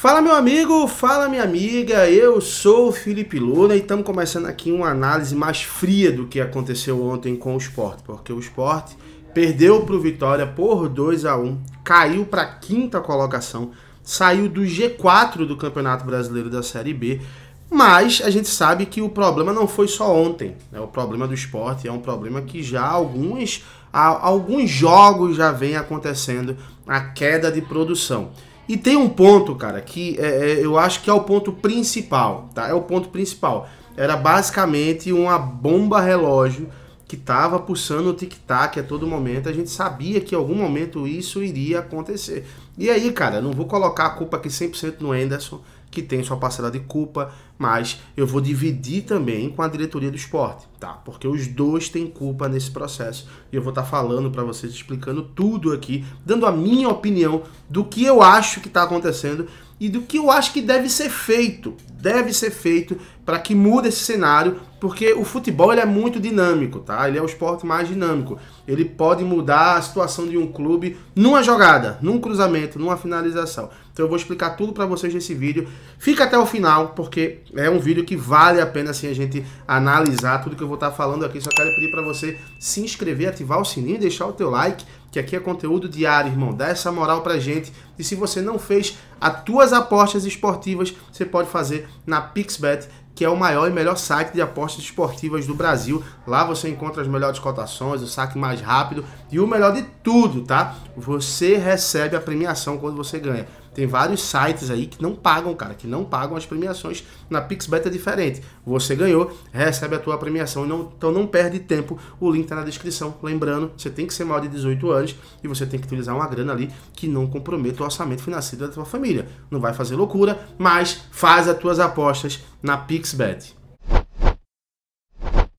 Fala meu amigo, fala minha amiga, eu sou o Felipe Luna e estamos começando aqui uma análise mais fria do que aconteceu ontem com o esporte, porque o esporte perdeu para o Vitória por 2 a 1 caiu para a quinta colocação, saiu do G4 do Campeonato Brasileiro da Série B, mas a gente sabe que o problema não foi só ontem, né? o problema do esporte é um problema que já alguns, alguns jogos já vem acontecendo, a queda de produção. E tem um ponto, cara, que é, é, eu acho que é o ponto principal, tá? É o ponto principal. Era basicamente uma bomba relógio que estava pulsando o tic-tac a todo momento. A gente sabia que em algum momento isso iria acontecer. E aí, cara, não vou colocar a culpa aqui 100% no Anderson, que tem sua parcela de culpa, mas eu vou dividir também com a diretoria do esporte, tá? Porque os dois têm culpa nesse processo. E eu vou estar tá falando para vocês, explicando tudo aqui, dando a minha opinião do que eu acho que está acontecendo e do que eu acho que deve ser feito deve ser feito para que mude esse cenário, porque o futebol ele é muito dinâmico, tá? Ele é o esporte mais dinâmico. Ele pode mudar a situação de um clube numa jogada, num cruzamento, numa finalização. Então eu vou explicar tudo para vocês nesse vídeo. Fica até o final, porque é um vídeo que vale a pena assim, a gente analisar tudo que eu vou estar tá falando aqui. Só quero pedir para você se inscrever, ativar o sininho, deixar o teu like, que aqui é conteúdo diário, irmão. Dá essa moral para gente. E se você não fez as tuas apostas esportivas, você pode fazer na Pixbet, que é o maior e melhor site de apostas esportivas do Brasil. Lá você encontra as melhores cotações, o saque mais rápido e o melhor de tudo, tá? Você recebe a premiação quando você ganha. Tem vários sites aí que não pagam, cara, que não pagam as premiações. Na PixBet é diferente. Você ganhou, recebe a tua premiação, não, então não perde tempo. O link tá na descrição. Lembrando, você tem que ser maior de 18 anos e você tem que utilizar uma grana ali que não comprometa o orçamento financeiro da tua família. Não vai fazer loucura, mas faz as tuas apostas na PixBet.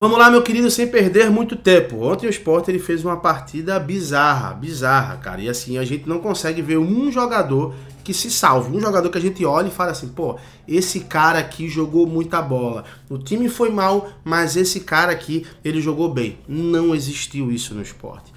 Vamos lá, meu querido, sem perder muito tempo. Ontem o Sport ele fez uma partida bizarra, bizarra, cara. E assim, a gente não consegue ver um jogador que se salve. Um jogador que a gente olha e fala assim, pô, esse cara aqui jogou muita bola. O time foi mal, mas esse cara aqui, ele jogou bem. Não existiu isso no esporte.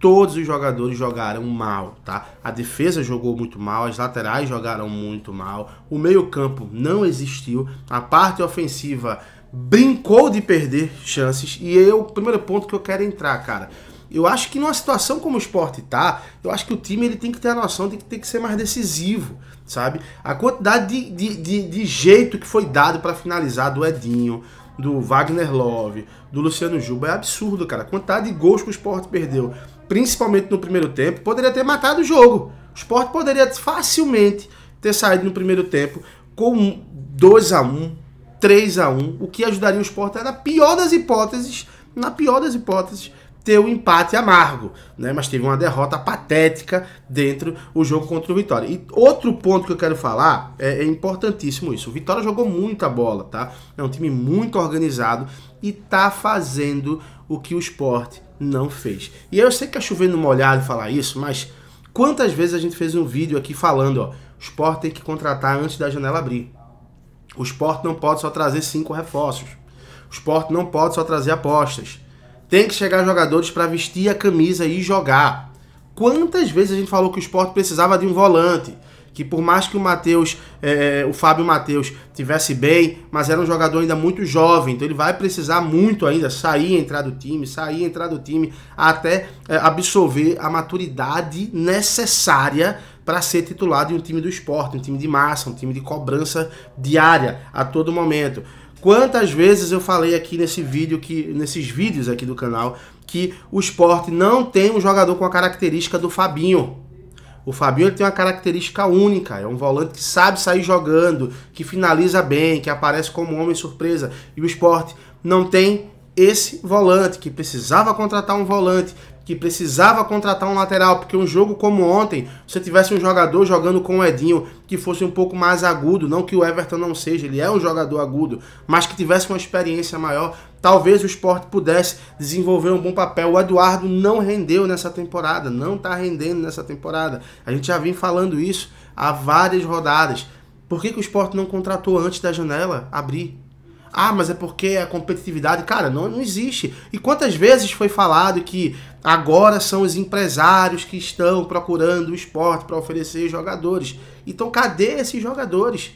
Todos os jogadores jogaram mal, tá? A defesa jogou muito mal, as laterais jogaram muito mal, o meio-campo não existiu, a parte ofensiva brincou de perder chances e é o primeiro ponto que eu quero entrar, cara. Eu acho que numa situação como o esporte tá, eu acho que o time ele tem que ter a noção de que tem que ser mais decisivo, sabe? A quantidade de, de, de, de jeito que foi dado para finalizar do Edinho, do Wagner Love, do Luciano Juba é absurdo, cara. A quantidade de gols que o esporte perdeu, principalmente no primeiro tempo, poderia ter matado o jogo. O esporte poderia facilmente ter saído no primeiro tempo com 2 a 1 3 a 1 o que ajudaria o esporte era a pior das hipóteses, na pior das hipóteses, ter um empate amargo, né? mas teve uma derrota patética dentro o jogo contra o Vitória. E outro ponto que eu quero falar é, é importantíssimo isso. O Vitória jogou muita bola, tá? É um time muito organizado e tá fazendo o que o esporte não fez. E eu sei que é chovendo molhado falar isso, mas quantas vezes a gente fez um vídeo aqui falando, ó, o esporte tem que contratar antes da janela abrir. O esporte não pode só trazer cinco reforços. O esporte não pode só trazer apostas. Tem que chegar jogadores para vestir a camisa e jogar. Quantas vezes a gente falou que o esporte precisava de um volante? Que por mais que o Matheus, é, é, o Fábio Matheus tivesse bem, mas era um jogador ainda muito jovem, então ele vai precisar muito ainda sair, entrar do time, sair, entrar do time, até é, absorver a maturidade necessária para ser titular de um time do esporte, um time de massa, um time de cobrança diária a todo momento. Quantas vezes eu falei aqui nesse vídeo que nesses vídeos aqui do canal que o esporte não tem um jogador com a característica do Fabinho. O Fabinho tem uma característica única, é um volante que sabe sair jogando, que finaliza bem, que aparece como homem surpresa. E o esporte não tem esse volante, que precisava contratar um volante que precisava contratar um lateral, porque um jogo como ontem, se tivesse um jogador jogando com o Edinho que fosse um pouco mais agudo, não que o Everton não seja, ele é um jogador agudo, mas que tivesse uma experiência maior, talvez o esporte pudesse desenvolver um bom papel. O Eduardo não rendeu nessa temporada, não está rendendo nessa temporada. A gente já vem falando isso há várias rodadas. Por que, que o esporte não contratou antes da janela abrir? Ah, mas é porque a competitividade. Cara, não, não existe. E quantas vezes foi falado que agora são os empresários que estão procurando o esporte para oferecer jogadores? Então, cadê esses jogadores?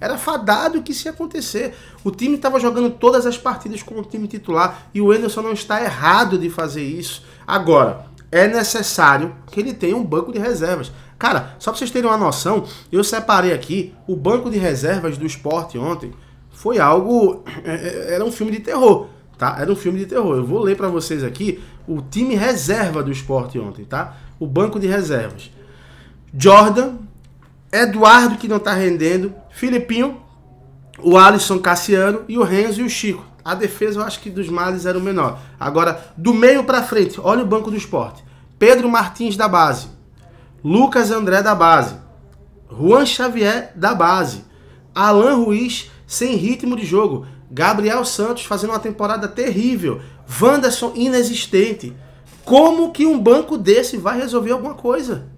Era fadado que isso ia acontecer. O time estava jogando todas as partidas como time titular e o Anderson não está errado de fazer isso. Agora, é necessário que ele tenha um banco de reservas. Cara, só para vocês terem uma noção, eu separei aqui o banco de reservas do esporte ontem foi algo. É, é, era um filme de terror, tá? Era um filme de terror. Eu vou ler para vocês aqui o time reserva do esporte ontem, tá? O banco de reservas. Jordan, Eduardo, que não tá rendendo, Filipinho, o Alisson Cassiano e o Renzo e o Chico. A defesa eu acho que dos males era o menor. Agora, do meio para frente, olha o banco do esporte. Pedro Martins da base. Lucas André da base. Juan Xavier da base. Alan Ruiz sem ritmo de jogo. Gabriel Santos fazendo uma temporada terrível. Wanderson inexistente. Como que um banco desse vai resolver alguma coisa?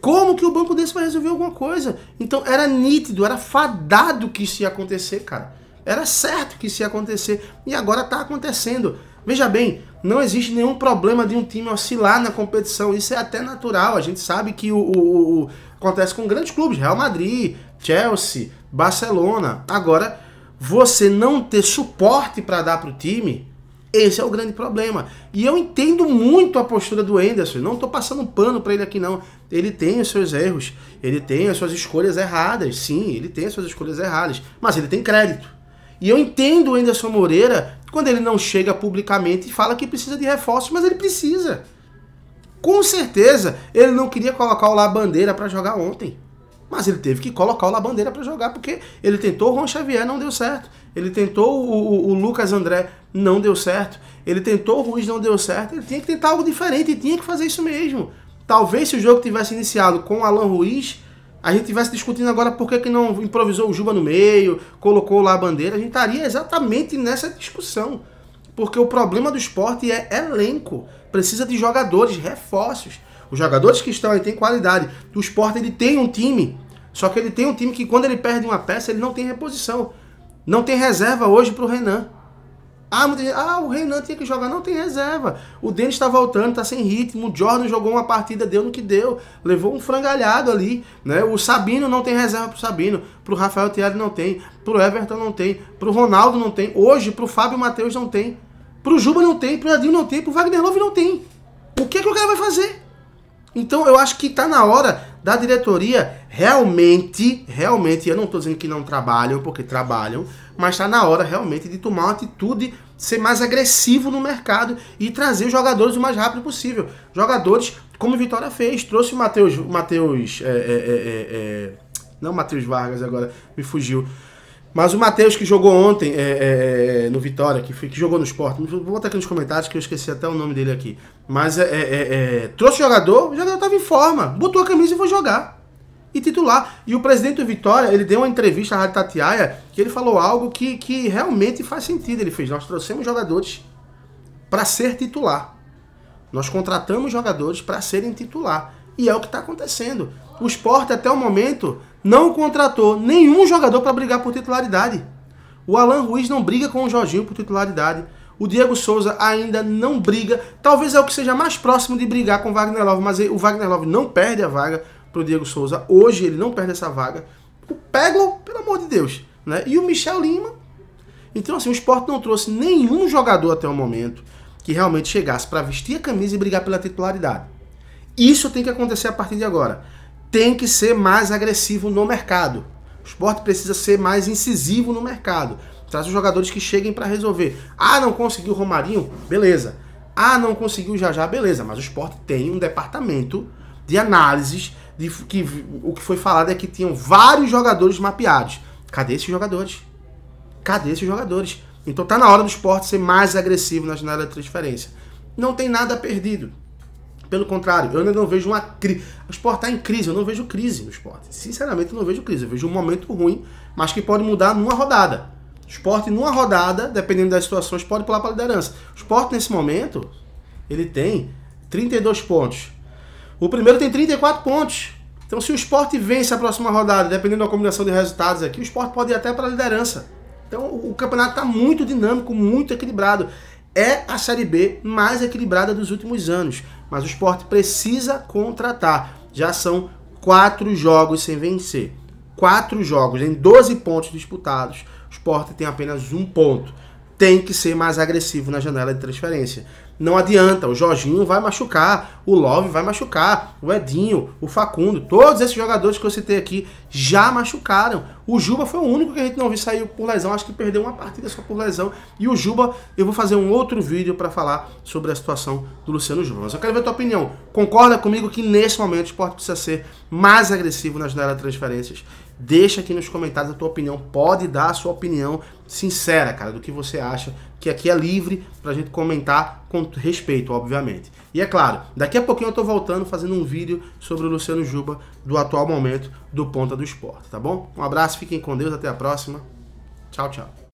Como que o banco desse vai resolver alguma coisa? Então era nítido, era fadado que isso ia acontecer, cara. Era certo que isso ia acontecer. E agora tá acontecendo. Veja bem, não existe nenhum problema de um time oscilar na competição. Isso é até natural. A gente sabe que o, o, o acontece com grandes clubes, Real Madrid, Chelsea, Barcelona. Agora, você não ter suporte para dar para o time, esse é o grande problema. E eu entendo muito a postura do Anderson. Não estou passando pano para ele aqui, não. Ele tem os seus erros. Ele tem as suas escolhas erradas. Sim, ele tem as suas escolhas erradas. Mas ele tem crédito. E eu entendo o Anderson Moreira quando ele não chega publicamente e fala que precisa de reforços, mas ele precisa. Com certeza, ele não queria colocar o Labandeira Bandeira para jogar ontem. Mas ele teve que colocar o Labandeira para jogar, porque ele tentou o Ron Xavier, não deu certo. Ele tentou o, o, o, Lucas André, não deu certo. Ele tentou o Ruiz, não deu certo. Ele tinha que tentar algo diferente e tinha que fazer isso mesmo. Talvez se o jogo tivesse iniciado com o Alan Ruiz, a gente estivesse discutindo agora por que, que não improvisou o Juba no meio, colocou lá a bandeira. A gente estaria exatamente nessa discussão. Porque o problema do esporte é elenco. Precisa de jogadores, reforços. Os jogadores que estão aí têm qualidade. O esporte ele tem um time só que ele tem um time que quando ele perde uma peça, ele não tem reposição. Não tem reserva hoje para o Renan. Ah, muita gente, ah, o Renan tinha que jogar, não tem reserva. O Denis está voltando, está sem ritmo. O Jordan jogou uma partida, deu no que deu. Levou um frangalhado ali. Né? O Sabino não tem reserva para o Sabino. Para o Rafael Thiago não tem. Para o Everton não tem. Para o Ronaldo não tem. Hoje, para o Fábio Matheus não tem. Para o Juba não tem. Para o Adil não tem. Para o Wagner Love não tem. O que, é que o cara vai fazer? Então eu acho que está na hora da diretoria realmente, realmente, eu não estou dizendo que não trabalham, porque trabalham, mas está na hora realmente de tomar uma atitude, ser mais agressivo no mercado e trazer os jogadores o mais rápido possível. Jogadores como Vitória fez, trouxe o Matheus. Matheus é é, é, é, é, não Matheus Vargas agora, me fugiu. Mas o Matheus, que jogou ontem é, é, é no Vitória, que, que jogou no esporte, vou botar aqui nos comentários que eu esqueci até o nome dele aqui. Mas é, é, é trouxe jogador, o jogador estava em forma, botou a camisa e foi jogar. E titular. E o presidente do Vitória, ele deu uma entrevista à Rádio Tatiaia, que ele falou algo que, que realmente faz sentido. Ele fez, nós trouxemos jogadores para ser titular. Nós contratamos jogadores para serem titular. E é o que está acontecendo. O esporte, até o momento, não contratou nenhum jogador para brigar por titularidade. O Alan Ruiz não briga com o Jorginho por titularidade. O Diego Souza ainda não briga. Talvez é o que seja mais próximo de brigar com o Wagner Love, mas o Wagner Love não perde a vaga para o Diego Souza. Hoje ele não perde essa vaga. O Peglo, pelo amor de Deus. Né? E o Michel Lima. Então, assim, o esporte não trouxe nenhum jogador até o momento que realmente chegasse para vestir a camisa e brigar pela titularidade. Isso tem que acontecer a partir de agora tem que ser mais agressivo no mercado. O esporte precisa ser mais incisivo no mercado. Traz os jogadores que cheguem para resolver. Ah, não conseguiu o Romarinho? Beleza. Ah, não conseguiu já já? Beleza. Mas o esporte tem um departamento de análises de que o que foi falado é que tinham vários jogadores mapeados. Cadê esses jogadores? Cadê esses jogadores? Então tá na hora do esporte ser mais agressivo na janela de transferência. Não tem nada perdido. Pelo contrário, eu ainda não vejo uma crise. O esporte está em crise, eu não vejo crise no esporte. Sinceramente, eu não vejo crise. Eu vejo um momento ruim, mas que pode mudar numa rodada. O esporte, numa rodada, dependendo das situações, pode pular para a liderança. O esporte, nesse momento, ele tem 32 pontos. O primeiro tem 34 pontos. Então, se o esporte vence a próxima rodada, dependendo da combinação de resultados aqui, o esporte pode ir até para a liderança. Então, o campeonato está muito dinâmico, muito equilibrado é a Série B mais equilibrada dos últimos anos, mas o esporte precisa contratar. Já são quatro jogos sem vencer. Quatro jogos em 12 pontos disputados. O esporte tem apenas um ponto. Tem que ser mais agressivo na janela de transferência não adianta. O Jorginho vai machucar, o Love vai machucar, o Edinho, o Facundo, todos esses jogadores que eu citei aqui já machucaram. O Juba foi o único que a gente não viu sair por lesão, acho que perdeu uma partida só por lesão. E o Juba, eu vou fazer um outro vídeo para falar sobre a situação do Luciano Juba. Mas eu quero ver a tua opinião. Concorda comigo que nesse momento o esporte precisa ser mais agressivo na janela de transferências? Deixa aqui nos comentários a tua opinião, pode dar a sua opinião sincera, cara, do que você acha que aqui é livre para a gente comentar com respeito, obviamente. E é claro, daqui a pouquinho eu estou voltando fazendo um vídeo sobre o Luciano Juba do atual momento do Ponta do Esporte, tá bom? Um abraço, fiquem com Deus, até a próxima. Tchau, tchau.